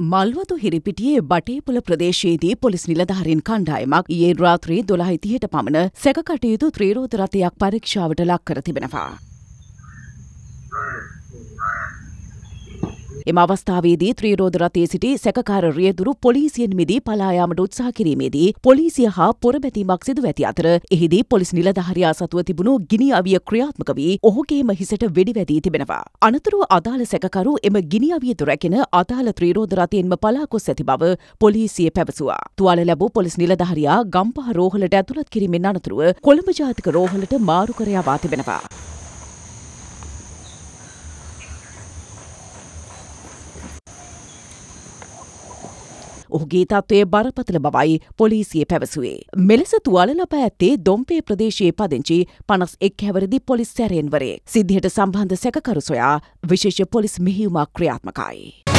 මල්වතු හිරිපිටියේ බටේපොල ප්‍රදේශයේදී police නිලධාරීන් කණ්ඩායමක් ඊයේ රාත්‍රී 12:30ට පමණ සැකකටයුතු ත්‍රිරෝද රථයක් පරීක්ෂාවට ලක් කර තිබෙනවා. එම අවස්ථාවේදී ත්‍රීරෝධ රථයේ සිටි සැකකාර රියදුරු පොලිසියෙන් මිදී පලා යාමට උත්සාහ කිරීමේදී පොලිසිය හා පොරබැතීමක් සිදු ඇති අතර එහිදී පොලිස් නිලධාරියා සතුව තිබුණු ගිනි අවිය ක්‍රියාත්මක වී ඔහුගේම හිසට වෙඩි වැදී තිබෙනවා. අනතුරුව අදාළ සැකකරු එම ගිනි අවිය තුර රැකෙන අදාළ ත්‍රීරෝධ රථයෙන්ම පලාකොස් ඇති බව පොලිසිය පැවසුවා. තුවාල ලැබූ පොලිස් නිලධාරියා ගම්පහ රෝහලට ඇතුළත් කිරීමෙන් අනතුරුව කොළඹ ජාතික රෝහලට මාරු කර යවා තිබෙනවා. ඔහුගේ තත්ත්වය බරපතල බවයි පොලිසිය පැවසුවේ. මෙලෙස තුවාල ලබා ඇත්තේ දොම්පේ ප්‍රදේශයේ පදිංචි පනස් එක් හැවරදි පොලිස් සැරෙන්වරේ. සිද්ධියට සම්බන්ධ සැකකරු සොයා විශේෂ පොලිස් මෙහිවුමක් ක්‍රියාත්මකයි.